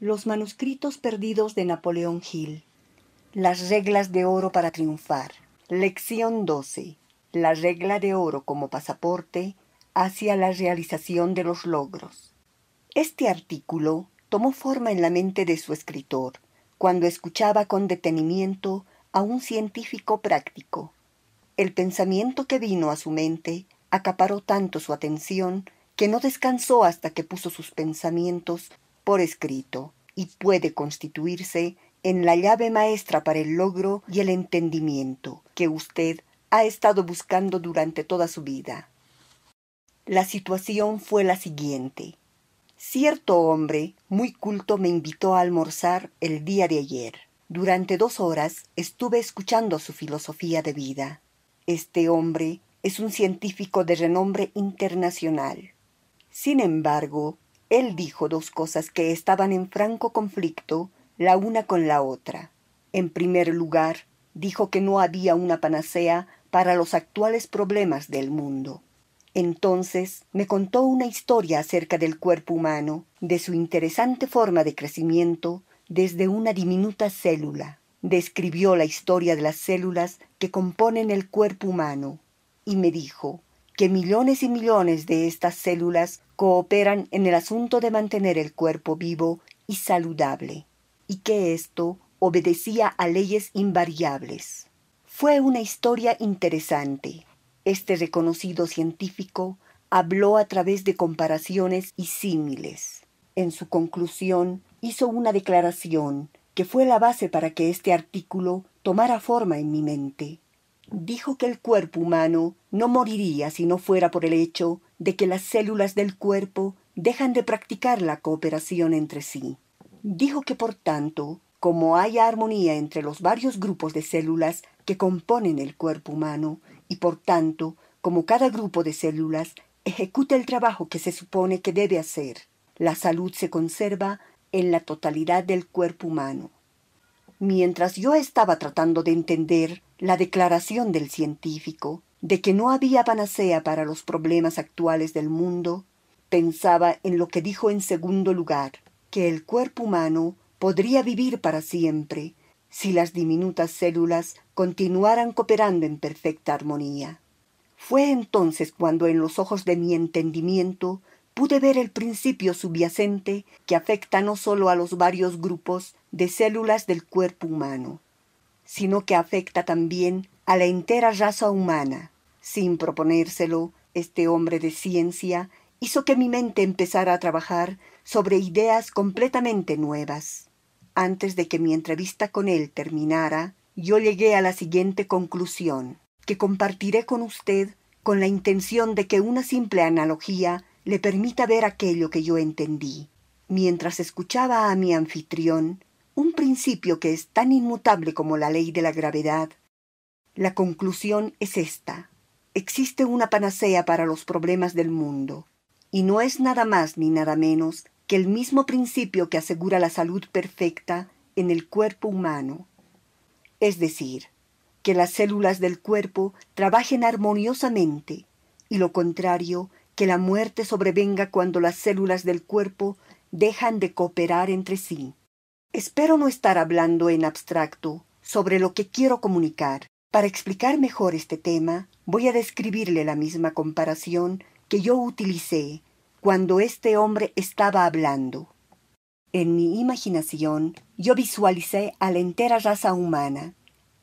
Los manuscritos perdidos de Napoleón Hill. Las reglas de oro para triunfar. Lección 12. La regla de oro como pasaporte hacia la realización de los logros. Este artículo tomó forma en la mente de su escritor cuando escuchaba con detenimiento a un científico práctico. El pensamiento que vino a su mente acaparó tanto su atención que no descansó hasta que puso sus pensamientos por escrito y puede constituirse en la llave maestra para el logro y el entendimiento que usted ha estado buscando durante toda su vida. La situación fue la siguiente. Cierto hombre muy culto me invitó a almorzar el día de ayer. Durante dos horas estuve escuchando su filosofía de vida. Este hombre es un científico de renombre internacional. Sin embargo, él dijo dos cosas que estaban en franco conflicto la una con la otra. En primer lugar, dijo que no había una panacea para los actuales problemas del mundo. Entonces me contó una historia acerca del cuerpo humano, de su interesante forma de crecimiento desde una diminuta célula. Describió la historia de las células que componen el cuerpo humano y me dijo, que millones y millones de estas células cooperan en el asunto de mantener el cuerpo vivo y saludable, y que esto obedecía a leyes invariables. Fue una historia interesante. Este reconocido científico habló a través de comparaciones y símiles. En su conclusión hizo una declaración que fue la base para que este artículo tomara forma en mi mente dijo que el cuerpo humano no moriría si no fuera por el hecho de que las células del cuerpo dejan de practicar la cooperación entre sí. Dijo que, por tanto, como hay armonía entre los varios grupos de células que componen el cuerpo humano, y por tanto, como cada grupo de células ejecuta el trabajo que se supone que debe hacer, la salud se conserva en la totalidad del cuerpo humano. Mientras yo estaba tratando de entender la declaración del científico de que no había panacea para los problemas actuales del mundo, pensaba en lo que dijo en segundo lugar, que el cuerpo humano podría vivir para siempre si las diminutas células continuaran cooperando en perfecta armonía. Fue entonces cuando en los ojos de mi entendimiento pude ver el principio subyacente que afecta no sólo a los varios grupos de células del cuerpo humano, sino que afecta también a la entera raza humana. Sin proponérselo, este hombre de ciencia hizo que mi mente empezara a trabajar sobre ideas completamente nuevas. Antes de que mi entrevista con él terminara, yo llegué a la siguiente conclusión, que compartiré con usted con la intención de que una simple analogía le permita ver aquello que yo entendí. Mientras escuchaba a mi anfitrión, un principio que es tan inmutable como la ley de la gravedad, la conclusión es esta. Existe una panacea para los problemas del mundo, y no es nada más ni nada menos que el mismo principio que asegura la salud perfecta en el cuerpo humano. Es decir, que las células del cuerpo trabajen armoniosamente, y lo contrario, que la muerte sobrevenga cuando las células del cuerpo dejan de cooperar entre sí. Espero no estar hablando en abstracto sobre lo que quiero comunicar. Para explicar mejor este tema, voy a describirle la misma comparación que yo utilicé cuando este hombre estaba hablando. En mi imaginación, yo visualicé a la entera raza humana,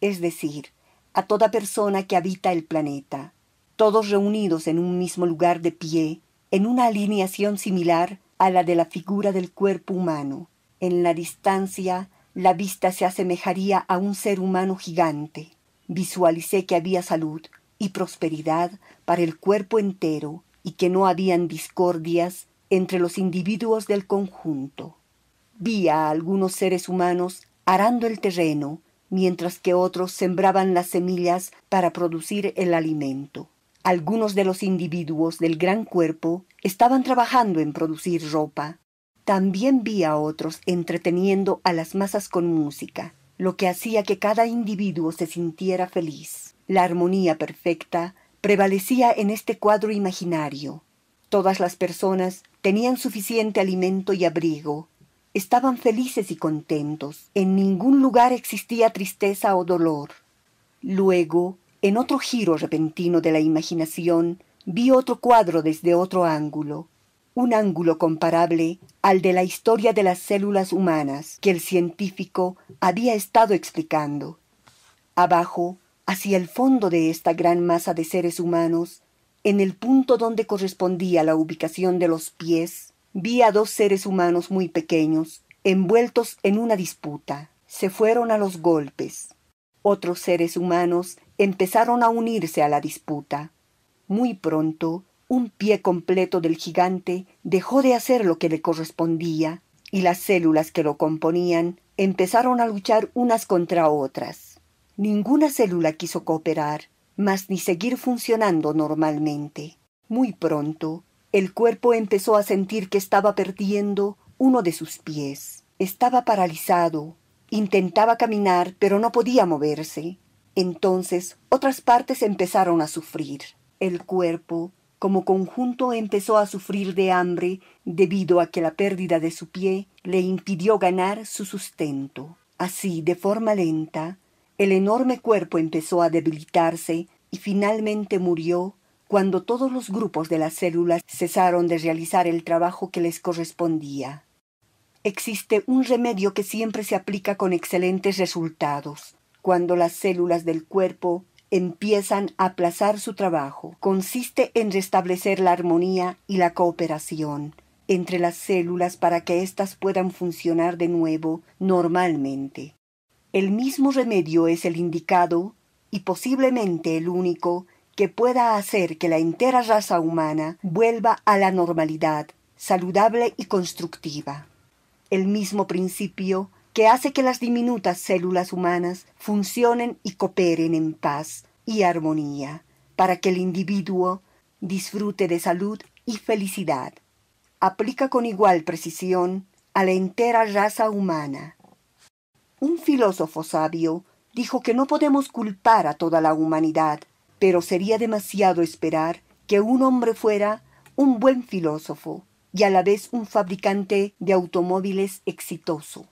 es decir, a toda persona que habita el planeta, todos reunidos en un mismo lugar de pie, en una alineación similar a la de la figura del cuerpo humano, en la distancia, la vista se asemejaría a un ser humano gigante. Visualicé que había salud y prosperidad para el cuerpo entero y que no habían discordias entre los individuos del conjunto. Vi a algunos seres humanos arando el terreno, mientras que otros sembraban las semillas para producir el alimento. Algunos de los individuos del gran cuerpo estaban trabajando en producir ropa, también vi a otros entreteniendo a las masas con música, lo que hacía que cada individuo se sintiera feliz. La armonía perfecta prevalecía en este cuadro imaginario. Todas las personas tenían suficiente alimento y abrigo, estaban felices y contentos, en ningún lugar existía tristeza o dolor. Luego, en otro giro repentino de la imaginación, vi otro cuadro desde otro ángulo, un ángulo comparable al de la historia de las células humanas que el científico había estado explicando. Abajo, hacia el fondo de esta gran masa de seres humanos, en el punto donde correspondía la ubicación de los pies, vi a dos seres humanos muy pequeños, envueltos en una disputa. Se fueron a los golpes. Otros seres humanos empezaron a unirse a la disputa. Muy pronto, un pie completo del gigante dejó de hacer lo que le correspondía y las células que lo componían empezaron a luchar unas contra otras. Ninguna célula quiso cooperar, mas ni seguir funcionando normalmente. Muy pronto, el cuerpo empezó a sentir que estaba perdiendo uno de sus pies. Estaba paralizado, intentaba caminar, pero no podía moverse. Entonces otras partes empezaron a sufrir. El cuerpo como conjunto empezó a sufrir de hambre debido a que la pérdida de su pie le impidió ganar su sustento. Así, de forma lenta, el enorme cuerpo empezó a debilitarse y finalmente murió cuando todos los grupos de las células cesaron de realizar el trabajo que les correspondía. Existe un remedio que siempre se aplica con excelentes resultados. Cuando las células del cuerpo empiezan a aplazar su trabajo. Consiste en restablecer la armonía y la cooperación entre las células para que éstas puedan funcionar de nuevo normalmente. El mismo remedio es el indicado y posiblemente el único que pueda hacer que la entera raza humana vuelva a la normalidad, saludable y constructiva. El mismo principio que hace que las diminutas células humanas funcionen y cooperen en paz y armonía, para que el individuo disfrute de salud y felicidad. Aplica con igual precisión a la entera raza humana. Un filósofo sabio dijo que no podemos culpar a toda la humanidad, pero sería demasiado esperar que un hombre fuera un buen filósofo y a la vez un fabricante de automóviles exitoso.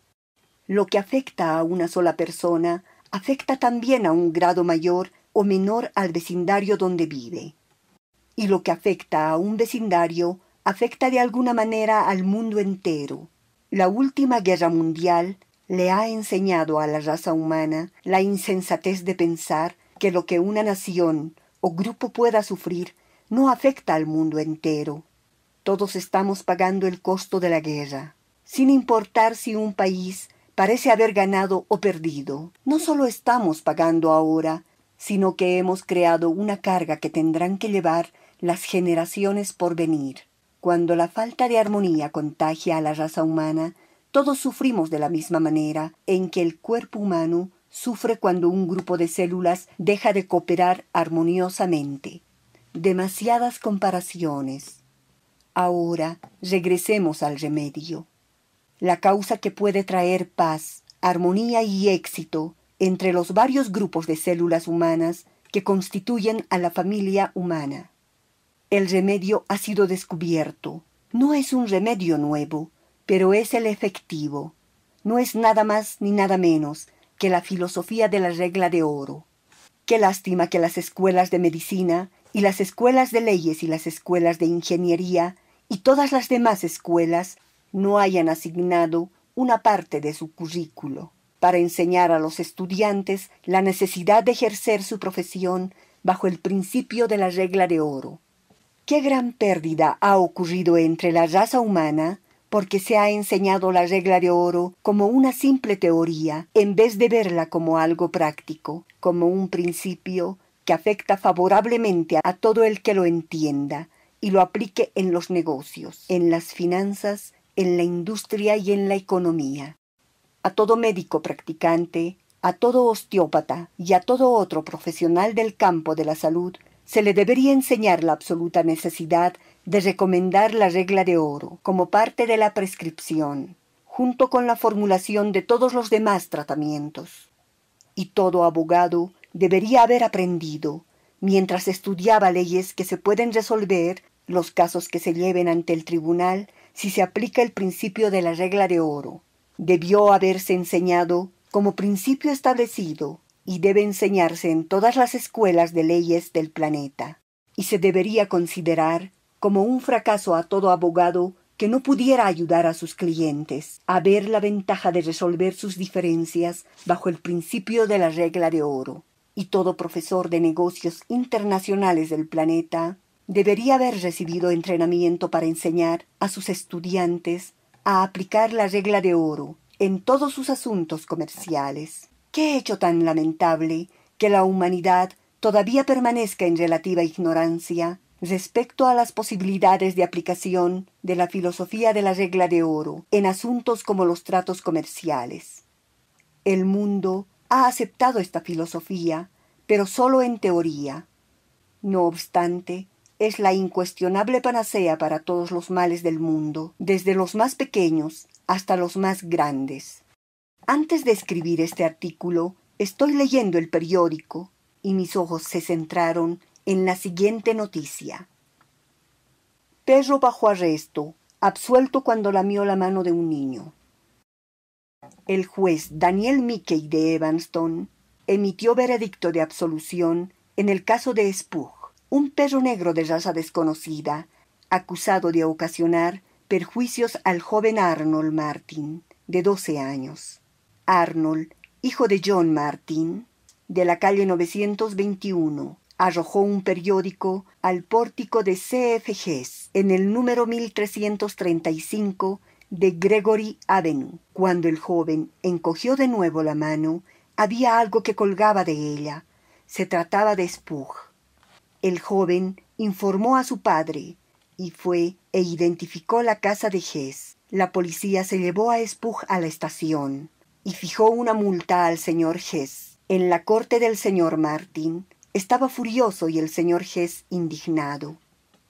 Lo que afecta a una sola persona afecta también a un grado mayor o menor al vecindario donde vive. Y lo que afecta a un vecindario afecta de alguna manera al mundo entero. La última guerra mundial le ha enseñado a la raza humana la insensatez de pensar que lo que una nación o grupo pueda sufrir no afecta al mundo entero. Todos estamos pagando el costo de la guerra, sin importar si un país parece haber ganado o perdido. No solo estamos pagando ahora, sino que hemos creado una carga que tendrán que llevar las generaciones por venir. Cuando la falta de armonía contagia a la raza humana, todos sufrimos de la misma manera en que el cuerpo humano sufre cuando un grupo de células deja de cooperar armoniosamente. Demasiadas comparaciones. Ahora regresemos al remedio la causa que puede traer paz, armonía y éxito entre los varios grupos de células humanas que constituyen a la familia humana. El remedio ha sido descubierto. No es un remedio nuevo, pero es el efectivo. No es nada más ni nada menos que la filosofía de la regla de oro. Qué lástima que las escuelas de medicina y las escuelas de leyes y las escuelas de ingeniería y todas las demás escuelas no hayan asignado una parte de su currículo para enseñar a los estudiantes la necesidad de ejercer su profesión bajo el principio de la regla de oro. Qué gran pérdida ha ocurrido entre la raza humana porque se ha enseñado la regla de oro como una simple teoría en vez de verla como algo práctico, como un principio que afecta favorablemente a todo el que lo entienda y lo aplique en los negocios, en las finanzas en la industria y en la economía. A todo médico practicante, a todo osteópata y a todo otro profesional del campo de la salud se le debería enseñar la absoluta necesidad de recomendar la regla de oro como parte de la prescripción, junto con la formulación de todos los demás tratamientos. Y todo abogado debería haber aprendido, mientras estudiaba leyes que se pueden resolver, los casos que se lleven ante el tribunal, si se aplica el principio de la regla de oro. Debió haberse enseñado como principio establecido y debe enseñarse en todas las escuelas de leyes del planeta. Y se debería considerar como un fracaso a todo abogado que no pudiera ayudar a sus clientes a ver la ventaja de resolver sus diferencias bajo el principio de la regla de oro. Y todo profesor de negocios internacionales del planeta debería haber recibido entrenamiento para enseñar a sus estudiantes a aplicar la regla de oro en todos sus asuntos comerciales. ¿Qué hecho tan lamentable que la humanidad todavía permanezca en relativa ignorancia respecto a las posibilidades de aplicación de la filosofía de la regla de oro en asuntos como los tratos comerciales? El mundo ha aceptado esta filosofía, pero solo en teoría. No obstante, es la incuestionable panacea para todos los males del mundo, desde los más pequeños hasta los más grandes. Antes de escribir este artículo, estoy leyendo el periódico y mis ojos se centraron en la siguiente noticia. Perro bajo arresto, absuelto cuando lamió la mano de un niño. El juez Daniel Mickey de Evanston emitió veredicto de absolución en el caso de Spug un perro negro de raza desconocida, acusado de ocasionar perjuicios al joven Arnold Martin, de 12 años. Arnold, hijo de John Martin, de la calle 921, arrojó un periódico al pórtico de CFGs en el número 1335 de Gregory Avenue. Cuando el joven encogió de nuevo la mano, había algo que colgaba de ella. Se trataba de Spug. El joven informó a su padre y fue e identificó la casa de Hess. La policía se llevó a Spug a la estación y fijó una multa al señor Hess. En la corte del señor Martin estaba furioso y el señor Hess indignado.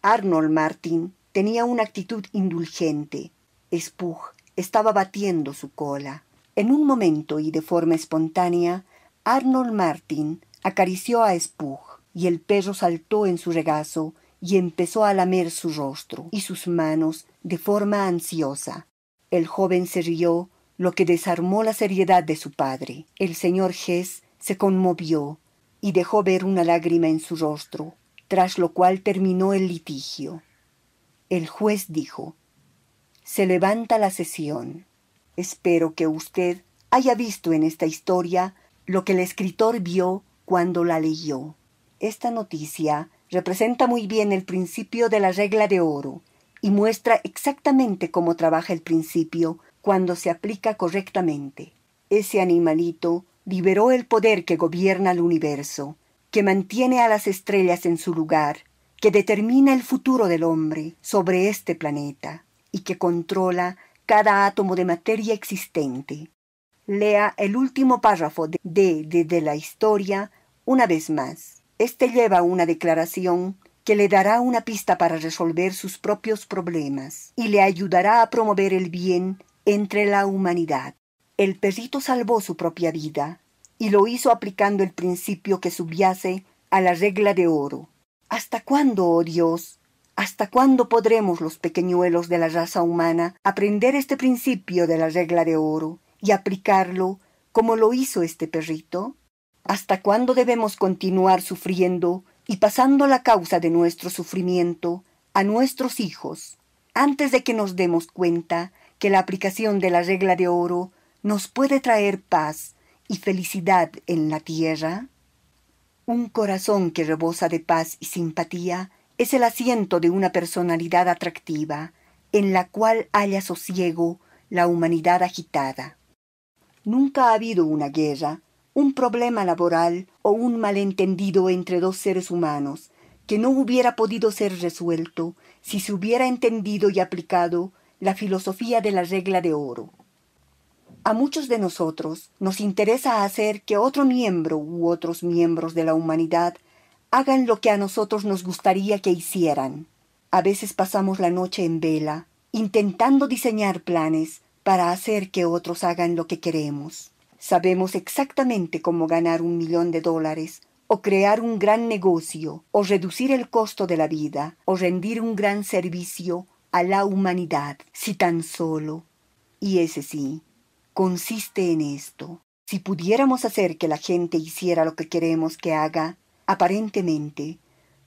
Arnold Martin tenía una actitud indulgente. Spug estaba batiendo su cola. En un momento y de forma espontánea, Arnold Martin acarició a Spug y el perro saltó en su regazo y empezó a lamer su rostro y sus manos de forma ansiosa. El joven se rió, lo que desarmó la seriedad de su padre. El señor Gess se conmovió y dejó ver una lágrima en su rostro, tras lo cual terminó el litigio. El juez dijo, Se levanta la sesión. Espero que usted haya visto en esta historia lo que el escritor vio cuando la leyó. Esta noticia representa muy bien el principio de la regla de oro y muestra exactamente cómo trabaja el principio cuando se aplica correctamente. Ese animalito liberó el poder que gobierna el universo, que mantiene a las estrellas en su lugar, que determina el futuro del hombre sobre este planeta y que controla cada átomo de materia existente. Lea el último párrafo de De, de, de la historia una vez más. Este lleva una declaración que le dará una pista para resolver sus propios problemas y le ayudará a promover el bien entre la humanidad. El perrito salvó su propia vida y lo hizo aplicando el principio que subyace a la regla de oro. ¿Hasta cuándo, oh Dios? ¿Hasta cuándo podremos los pequeñuelos de la raza humana aprender este principio de la regla de oro y aplicarlo como lo hizo este perrito? ¿Hasta cuándo debemos continuar sufriendo y pasando la causa de nuestro sufrimiento a nuestros hijos antes de que nos demos cuenta que la aplicación de la regla de oro nos puede traer paz y felicidad en la tierra? Un corazón que rebosa de paz y simpatía es el asiento de una personalidad atractiva en la cual haya sosiego la humanidad agitada. Nunca ha habido una guerra un problema laboral o un malentendido entre dos seres humanos que no hubiera podido ser resuelto si se hubiera entendido y aplicado la filosofía de la regla de oro. A muchos de nosotros nos interesa hacer que otro miembro u otros miembros de la humanidad hagan lo que a nosotros nos gustaría que hicieran. A veces pasamos la noche en vela, intentando diseñar planes para hacer que otros hagan lo que queremos. Sabemos exactamente cómo ganar un millón de dólares, o crear un gran negocio, o reducir el costo de la vida, o rendir un gran servicio a la humanidad, si tan solo. Y ese sí, consiste en esto. Si pudiéramos hacer que la gente hiciera lo que queremos que haga, aparentemente,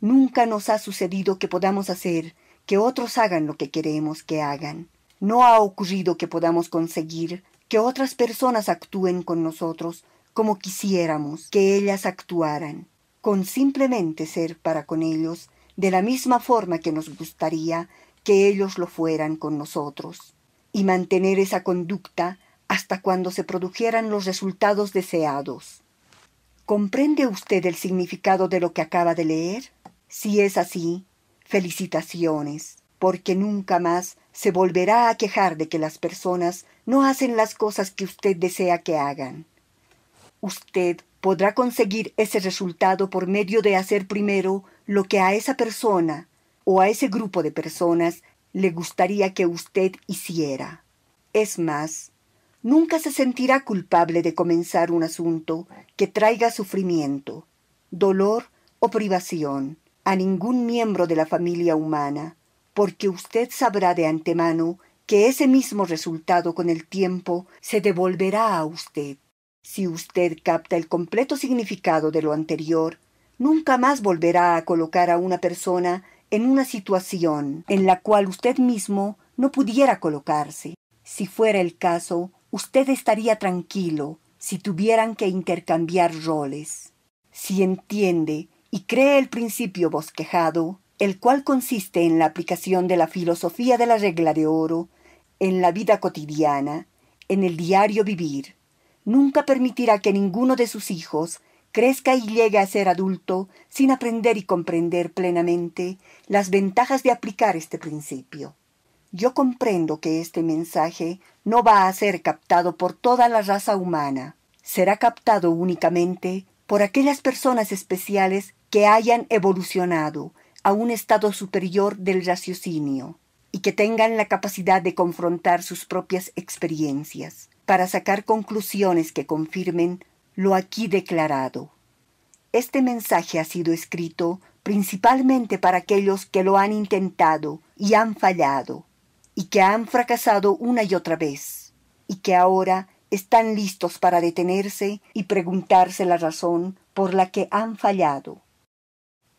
nunca nos ha sucedido que podamos hacer que otros hagan lo que queremos que hagan. No ha ocurrido que podamos conseguir que otras personas actúen con nosotros como quisiéramos que ellas actuaran, con simplemente ser para con ellos de la misma forma que nos gustaría que ellos lo fueran con nosotros, y mantener esa conducta hasta cuando se produjeran los resultados deseados. ¿Comprende usted el significado de lo que acaba de leer? Si es así, felicitaciones, porque nunca más se volverá a quejar de que las personas no hacen las cosas que usted desea que hagan. Usted podrá conseguir ese resultado por medio de hacer primero lo que a esa persona o a ese grupo de personas le gustaría que usted hiciera. Es más, nunca se sentirá culpable de comenzar un asunto que traiga sufrimiento, dolor o privación a ningún miembro de la familia humana porque usted sabrá de antemano que ese mismo resultado con el tiempo se devolverá a usted. Si usted capta el completo significado de lo anterior, nunca más volverá a colocar a una persona en una situación en la cual usted mismo no pudiera colocarse. Si fuera el caso, usted estaría tranquilo si tuvieran que intercambiar roles. Si entiende y cree el principio bosquejado, el cual consiste en la aplicación de la filosofía de la regla de oro en la vida cotidiana, en el diario vivir. Nunca permitirá que ninguno de sus hijos crezca y llegue a ser adulto sin aprender y comprender plenamente las ventajas de aplicar este principio. Yo comprendo que este mensaje no va a ser captado por toda la raza humana, será captado únicamente por aquellas personas especiales que hayan evolucionado a un estado superior del raciocinio y que tengan la capacidad de confrontar sus propias experiencias para sacar conclusiones que confirmen lo aquí declarado. Este mensaje ha sido escrito principalmente para aquellos que lo han intentado y han fallado, y que han fracasado una y otra vez, y que ahora están listos para detenerse y preguntarse la razón por la que han fallado.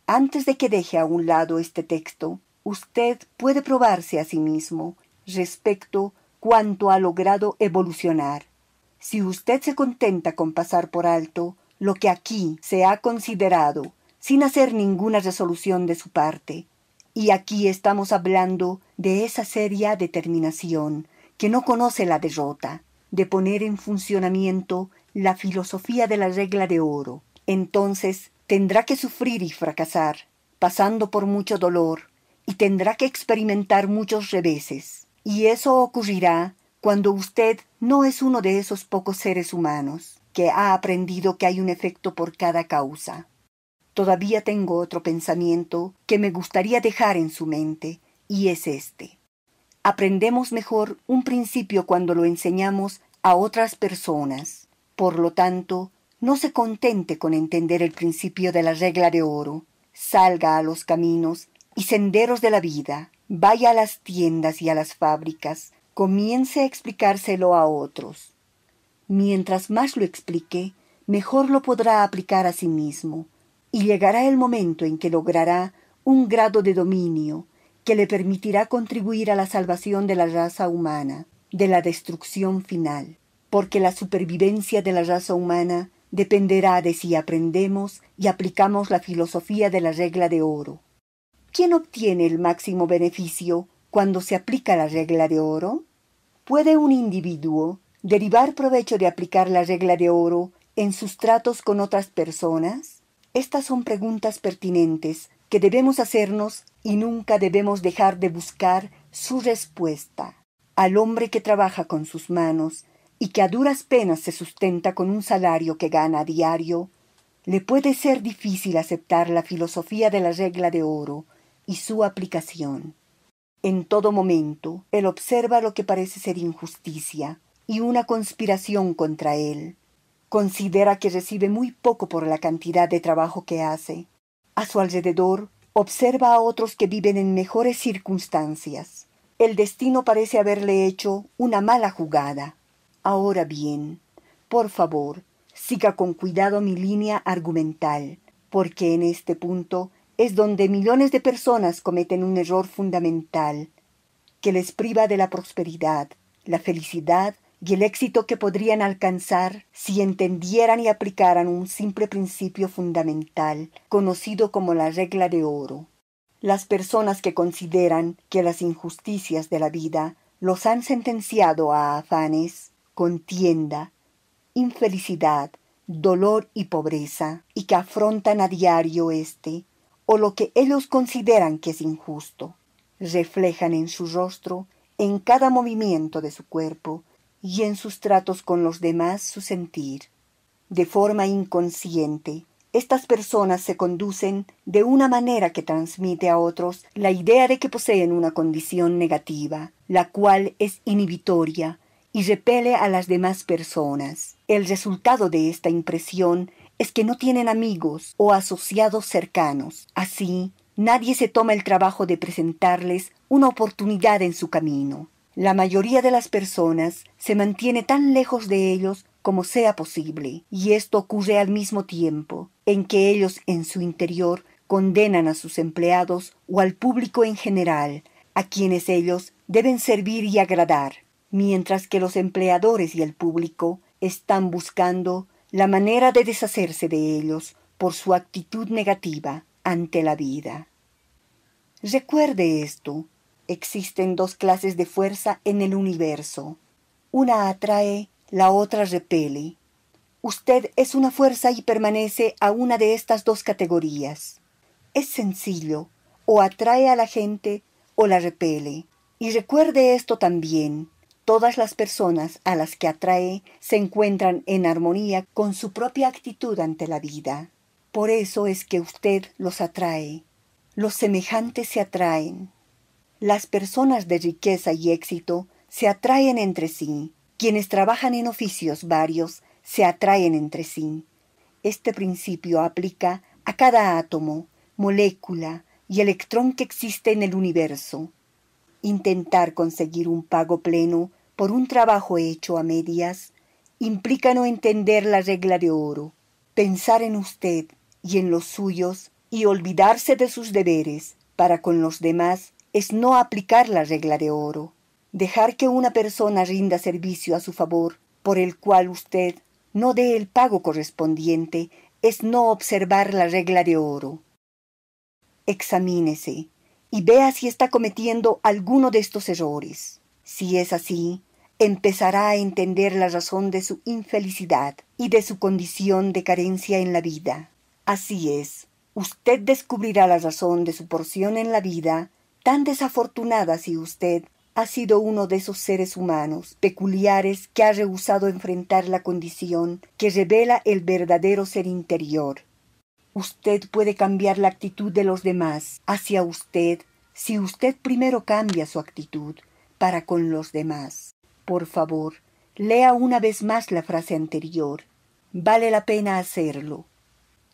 Antes de que deje a un lado este texto, usted puede probarse a sí mismo respecto cuánto ha logrado evolucionar. Si usted se contenta con pasar por alto lo que aquí se ha considerado sin hacer ninguna resolución de su parte, y aquí estamos hablando de esa seria determinación que no conoce la derrota, de poner en funcionamiento la filosofía de la regla de oro, entonces Tendrá que sufrir y fracasar, pasando por mucho dolor, y tendrá que experimentar muchos reveses. Y eso ocurrirá cuando usted no es uno de esos pocos seres humanos que ha aprendido que hay un efecto por cada causa. Todavía tengo otro pensamiento que me gustaría dejar en su mente, y es este. Aprendemos mejor un principio cuando lo enseñamos a otras personas. Por lo tanto, no se contente con entender el principio de la regla de oro. Salga a los caminos y senderos de la vida. Vaya a las tiendas y a las fábricas. Comience a explicárselo a otros. Mientras más lo explique, mejor lo podrá aplicar a sí mismo, y llegará el momento en que logrará un grado de dominio que le permitirá contribuir a la salvación de la raza humana, de la destrucción final, porque la supervivencia de la raza humana dependerá de si aprendemos y aplicamos la filosofía de la regla de oro. ¿Quién obtiene el máximo beneficio cuando se aplica la regla de oro? ¿Puede un individuo derivar provecho de aplicar la regla de oro en sus tratos con otras personas? Estas son preguntas pertinentes que debemos hacernos y nunca debemos dejar de buscar su respuesta. Al hombre que trabaja con sus manos y que a duras penas se sustenta con un salario que gana a diario, le puede ser difícil aceptar la filosofía de la regla de oro y su aplicación. En todo momento, él observa lo que parece ser injusticia y una conspiración contra él. Considera que recibe muy poco por la cantidad de trabajo que hace. A su alrededor, observa a otros que viven en mejores circunstancias. El destino parece haberle hecho una mala jugada Ahora bien, por favor, siga con cuidado mi línea argumental, porque en este punto es donde millones de personas cometen un error fundamental que les priva de la prosperidad, la felicidad y el éxito que podrían alcanzar si entendieran y aplicaran un simple principio fundamental conocido como la regla de oro. Las personas que consideran que las injusticias de la vida los han sentenciado a afanes, contienda, infelicidad, dolor y pobreza, y que afrontan a diario este, o lo que ellos consideran que es injusto. Reflejan en su rostro, en cada movimiento de su cuerpo y en sus tratos con los demás su sentir. De forma inconsciente, estas personas se conducen de una manera que transmite a otros la idea de que poseen una condición negativa, la cual es inhibitoria y repele a las demás personas. El resultado de esta impresión es que no tienen amigos o asociados cercanos. Así, nadie se toma el trabajo de presentarles una oportunidad en su camino. La mayoría de las personas se mantiene tan lejos de ellos como sea posible, y esto ocurre al mismo tiempo en que ellos en su interior condenan a sus empleados o al público en general, a quienes ellos deben servir y agradar mientras que los empleadores y el público están buscando la manera de deshacerse de ellos por su actitud negativa ante la vida. Recuerde esto, existen dos clases de fuerza en el universo. Una atrae, la otra repele. Usted es una fuerza y permanece a una de estas dos categorías. Es sencillo, o atrae a la gente o la repele. Y recuerde esto también, Todas las personas a las que atrae se encuentran en armonía con su propia actitud ante la vida. Por eso es que usted los atrae. Los semejantes se atraen. Las personas de riqueza y éxito se atraen entre sí. Quienes trabajan en oficios varios se atraen entre sí. Este principio aplica a cada átomo, molécula y electrón que existe en el universo. Intentar conseguir un pago pleno por un trabajo hecho a medias implica no entender la regla de oro, pensar en usted y en los suyos y olvidarse de sus deberes para con los demás es no aplicar la regla de oro. Dejar que una persona rinda servicio a su favor, por el cual usted no dé el pago correspondiente, es no observar la regla de oro. Examínese y vea si está cometiendo alguno de estos errores. Si es así, empezará a entender la razón de su infelicidad y de su condición de carencia en la vida. Así es, usted descubrirá la razón de su porción en la vida, tan desafortunada si usted ha sido uno de esos seres humanos peculiares que ha rehusado enfrentar la condición que revela el verdadero ser interior. Usted puede cambiar la actitud de los demás hacia usted si usted primero cambia su actitud para con los demás. Por favor, lea una vez más la frase anterior. Vale la pena hacerlo.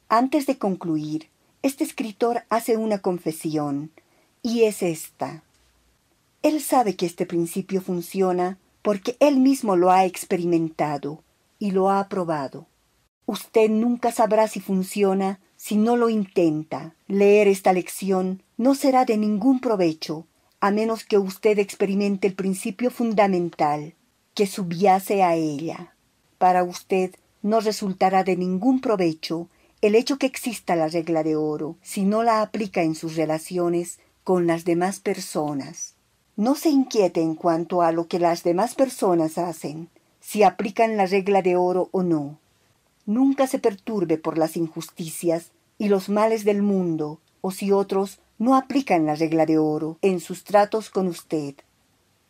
Antes de concluir, este escritor hace una confesión, y es esta. Él sabe que este principio funciona porque él mismo lo ha experimentado y lo ha probado. Usted nunca sabrá si funciona si no lo intenta. Leer esta lección no será de ningún provecho a menos que usted experimente el principio fundamental que subyace a ella. Para usted no resultará de ningún provecho el hecho que exista la regla de oro si no la aplica en sus relaciones con las demás personas. No se inquiete en cuanto a lo que las demás personas hacen, si aplican la regla de oro o no. Nunca se perturbe por las injusticias y los males del mundo, o si otros no aplican la regla de oro en sus tratos con usted.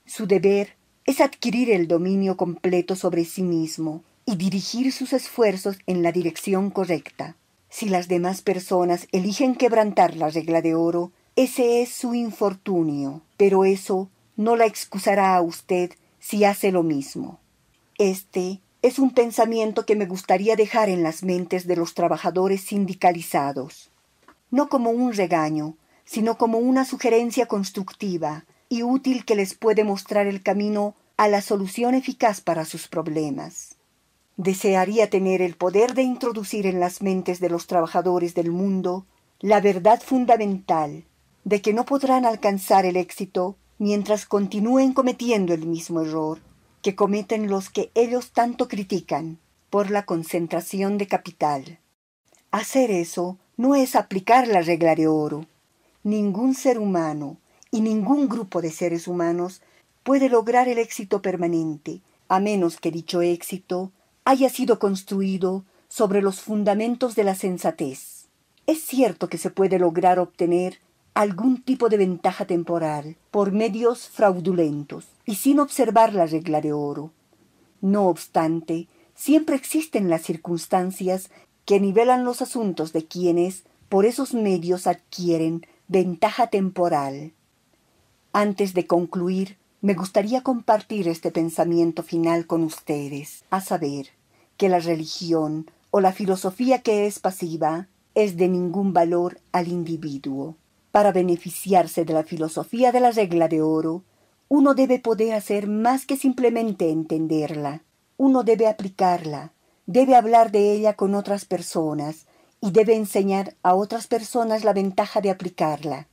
Su deber es adquirir el dominio completo sobre sí mismo y dirigir sus esfuerzos en la dirección correcta. Si las demás personas eligen quebrantar la regla de oro, ese es su infortunio, pero eso no la excusará a usted si hace lo mismo. Este es un pensamiento que me gustaría dejar en las mentes de los trabajadores sindicalizados, no como un regaño, sino como una sugerencia constructiva y útil que les puede mostrar el camino a la solución eficaz para sus problemas. Desearía tener el poder de introducir en las mentes de los trabajadores del mundo la verdad fundamental de que no podrán alcanzar el éxito mientras continúen cometiendo el mismo error que cometen los que ellos tanto critican por la concentración de capital. Hacer eso no es aplicar la regla de oro, ningún ser humano y ningún grupo de seres humanos puede lograr el éxito permanente, a menos que dicho éxito haya sido construido sobre los fundamentos de la sensatez. Es cierto que se puede lograr obtener algún tipo de ventaja temporal por medios fraudulentos y sin observar la regla de oro. No obstante, siempre existen las circunstancias que nivelan los asuntos de quienes por esos medios adquieren Ventaja temporal. Antes de concluir, me gustaría compartir este pensamiento final con ustedes, a saber, que la religión o la filosofía que es pasiva es de ningún valor al individuo. Para beneficiarse de la filosofía de la regla de oro, uno debe poder hacer más que simplemente entenderla. Uno debe aplicarla, debe hablar de ella con otras personas, y debe enseñar a otras personas la ventaja de aplicarla.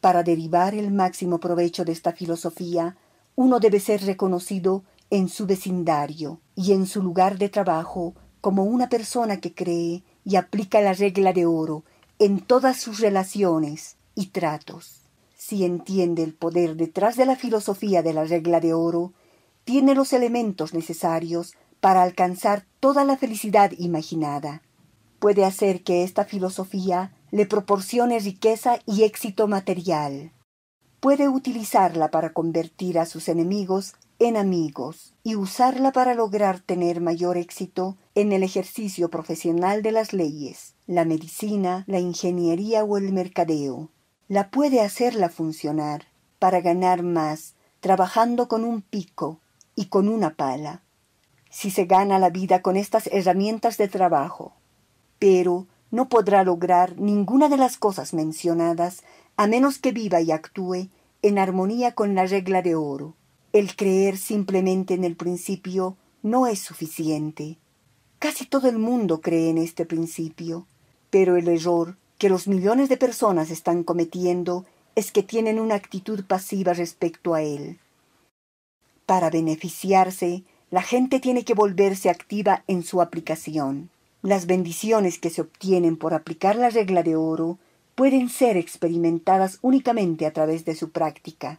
Para derivar el máximo provecho de esta filosofía, uno debe ser reconocido en su vecindario y en su lugar de trabajo como una persona que cree y aplica la regla de oro en todas sus relaciones y tratos. Si entiende el poder detrás de la filosofía de la regla de oro, tiene los elementos necesarios para alcanzar toda la felicidad imaginada puede hacer que esta filosofía le proporcione riqueza y éxito material. Puede utilizarla para convertir a sus enemigos en amigos y usarla para lograr tener mayor éxito en el ejercicio profesional de las leyes, la medicina, la ingeniería o el mercadeo. La puede hacerla funcionar para ganar más trabajando con un pico y con una pala. Si se gana la vida con estas herramientas de trabajo, pero no podrá lograr ninguna de las cosas mencionadas a menos que viva y actúe en armonía con la regla de oro. El creer simplemente en el principio no es suficiente. Casi todo el mundo cree en este principio, pero el error que los millones de personas están cometiendo es que tienen una actitud pasiva respecto a él. Para beneficiarse, la gente tiene que volverse activa en su aplicación. Las bendiciones que se obtienen por aplicar la regla de oro pueden ser experimentadas únicamente a través de su práctica.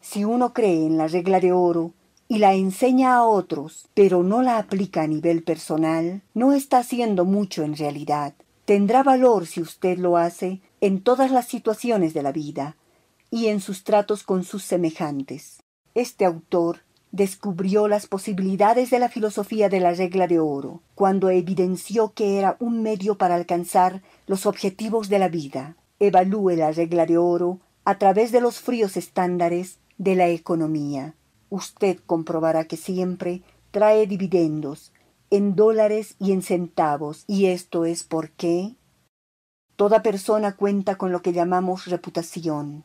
Si uno cree en la regla de oro y la enseña a otros, pero no la aplica a nivel personal, no está haciendo mucho en realidad. Tendrá valor si usted lo hace en todas las situaciones de la vida y en sus tratos con sus semejantes. Este autor descubrió las posibilidades de la filosofía de la regla de oro, cuando evidenció que era un medio para alcanzar los objetivos de la vida. Evalúe la regla de oro a través de los fríos estándares de la economía. Usted comprobará que siempre trae dividendos en dólares y en centavos, y esto es porque toda persona cuenta con lo que llamamos reputación.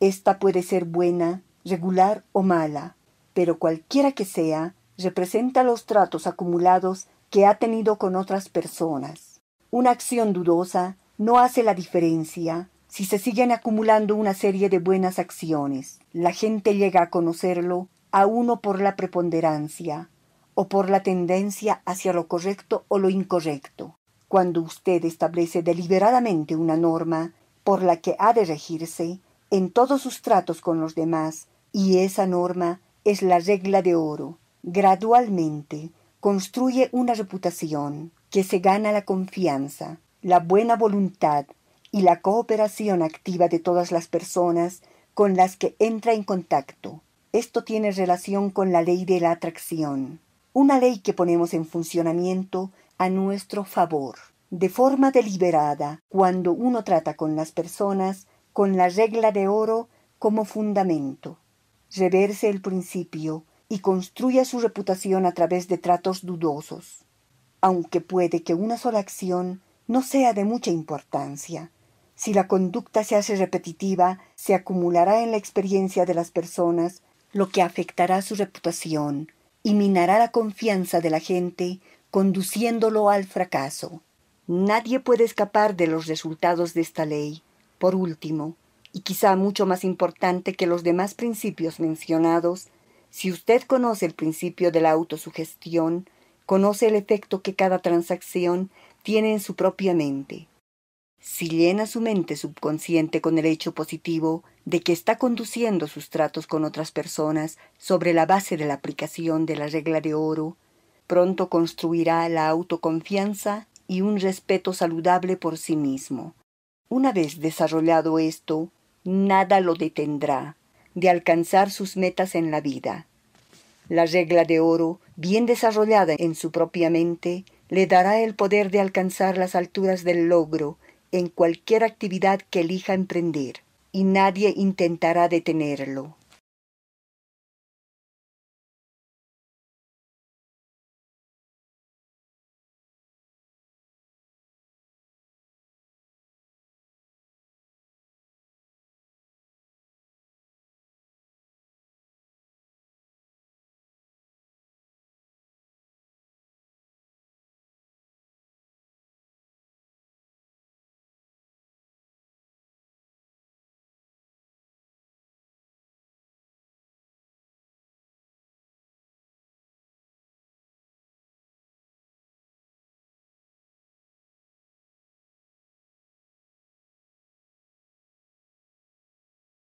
Esta puede ser buena, regular o mala, pero cualquiera que sea, representa los tratos acumulados que ha tenido con otras personas. Una acción dudosa no hace la diferencia si se siguen acumulando una serie de buenas acciones. La gente llega a conocerlo a uno por la preponderancia o por la tendencia hacia lo correcto o lo incorrecto. Cuando usted establece deliberadamente una norma por la que ha de regirse en todos sus tratos con los demás y esa norma es la regla de oro. Gradualmente construye una reputación que se gana la confianza, la buena voluntad y la cooperación activa de todas las personas con las que entra en contacto. Esto tiene relación con la ley de la atracción, una ley que ponemos en funcionamiento a nuestro favor, de forma deliberada, cuando uno trata con las personas con la regla de oro como fundamento reverse el principio y construya su reputación a través de tratos dudosos, aunque puede que una sola acción no sea de mucha importancia. Si la conducta se hace repetitiva, se acumulará en la experiencia de las personas, lo que afectará su reputación y minará la confianza de la gente, conduciéndolo al fracaso. Nadie puede escapar de los resultados de esta ley. Por último, y quizá mucho más importante que los demás principios mencionados, si usted conoce el principio de la autosugestión, conoce el efecto que cada transacción tiene en su propia mente. Si llena su mente subconsciente con el hecho positivo de que está conduciendo sus tratos con otras personas sobre la base de la aplicación de la regla de oro, pronto construirá la autoconfianza y un respeto saludable por sí mismo. Una vez desarrollado esto, nada lo detendrá de alcanzar sus metas en la vida. La regla de oro, bien desarrollada en su propia mente, le dará el poder de alcanzar las alturas del logro en cualquier actividad que elija emprender, y nadie intentará detenerlo.